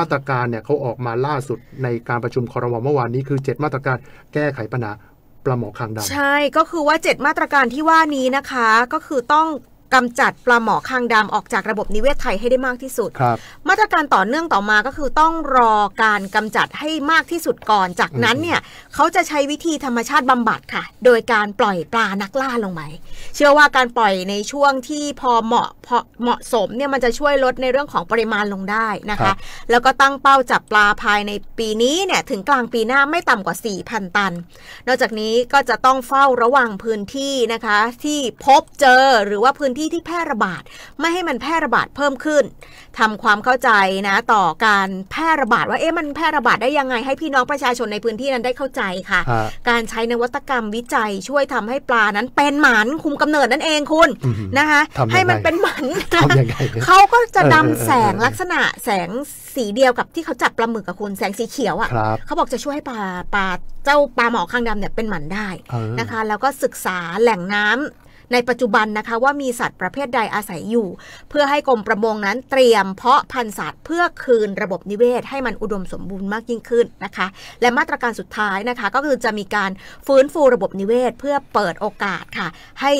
มาตรการเนี่ยเขาออกมาล่าสุดในการประชุมคอรมอเมื่อวานนี้คือ 7 มาตรการแก้ไขปัญหาปลาหมอคางดำใช่ก็คือว่า 7 มาตรการที่ว่านี้นะคะก็คือต้องกำจัดปลาหมอคางดำออกจากระบบนิเวศไทยให้ได้มากที่สุด ครับ มาตรการต่อเนื่องต่อมาก็คือต้องรอการกำจัดให้มากที่สุดก่อน จากนั้นเนี่ยเขาจะใช้วิธีธรรมชาติบำบัดค่ะ โดยการปล่อยปลานักล่าลงไมเชื่อว่าการปล่อยในช่วงที่พอเหมาะพอเหมาะสมเนี่ยมันจะช่วยลดในเรื่องของปริมาณลงได้นะคะ แล้วก็ตั้งเป้าจับปลาภายในปีนี้เนี่ยถึงกลางปีหน้าไม่ต่ำกว่า 4,000 ตัน นอกจากนี้ก็จะต้องเฝ้าระวังพื้นที่นะคะที่พบเจอหรือว่าพื้นที่ที่ที่แพร่ระบาดไม่ให้มันแพร่ระบาดเพิ่มขึ้น ทำความเข้าใจนะต่อการแพร่ระบาด ว่าเอ๊ะมันแพร่ระบาดได้ยังไงให้พี่น้องประชาชนในพื้นที่นั้นได้เข้าใจค่ะ การใช้นวัตกรรมวิจัย ช่วยทำให้ปลานั้นเป็นหมันคุมกำเนิดนั่นเองคุณนะคะให้มันเป็นหมันเขาก็จะดำแสงลักษณะแสงสีเดียวกับที่เขาจับปลาหมึกกับคุณแสงสีเขียวอะ่ะเขาบอกจะช่วยให้ปลาปลาเจ้าปลาหมอคางดำเนี่ยเป็นหมันได้นะคะ แล้วก็ศึกษาแหล่งน้ำในปัจจุบันนะคะว่ามีสัตว์ประเภทใดอาศัยอยู่ เพื่อให้กรมประมงนั้นเตรียมเพาะพันธุ์สัตว์ เพื่อคืนระบบนิเวศให้มันอุดมสมบูรณ์มากยิ่งขึ้นนะคะ และมาตรการสุดท้ายนะคะก็คือจะมีการฟื้นฟูระบบนิเวศเพื่อเปิดโอกาสค่ะ ให้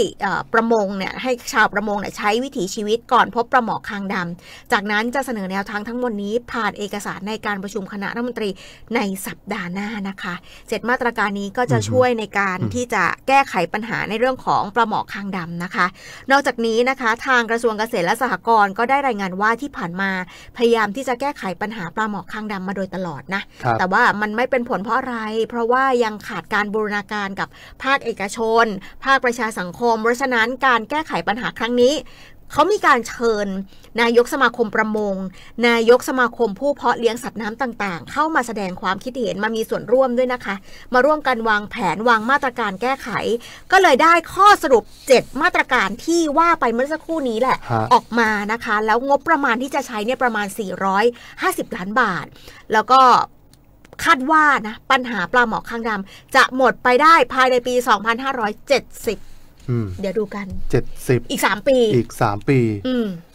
ประมงเนี่ยให้ชาวประมงเนี่ยใช้วิถีชีวิตก่อนพบปลาหมอคางดำ จากนั้นจะเสนอแนวทางทั้งหมดนี้ ผ่านเอกสารในการประชุมคณะรัฐมนตรีในสัปดาห์หน้านะคะเจ็ดมาตรการนี้ก็จะช่วยในการที่จะแก้ไขปัญหาในเรื่องของปลาหมอคางางดำนะคะนอกจากนี้นะคะ ทางกระทรวงเกษตรและสหกรณ์ก็ได้รายงานว่าที่ผ่านมา พยายามที่จะแก้ไขปัญหาปลาหมอกคางดำมาโดยตลอดนะ แต่ว่ามันไม่เป็นผลเพราะอะไร เพราะว่ายังขาดการบูรณาการกับภาคเอกชน ภาคประชาสังคมเพราะฉะนั้น การแก้ไขปัญหาครั้งนี้เขามีการเชิญนายกสมาคมประมง นายกสมาคมผู้เพาะเลี้ยงสัตว์น้ำต่าง ๆ เข้ามาแสดงความคิดเห็นมามีส่วนร่วมด้วยนะคะ มาร่วมกันวางแผนวางมาตรการแก้ไข ก็เลยได้ข้อสรุป 7 มาตรการที่ว่าไปเมื่อสักครู่นี้แหละออกมานะคะ แล้วงบประมาณที่จะใช้เนี่ยประมาณ 450ล้านบาท แล้วก็คาดว่านะปัญหาปลาหมอข้างดำจะหมดไปได้ภายในปี2570เดี๋ยวดูกันเจ็ดสิบอีกสามปี อีกสามปีอืม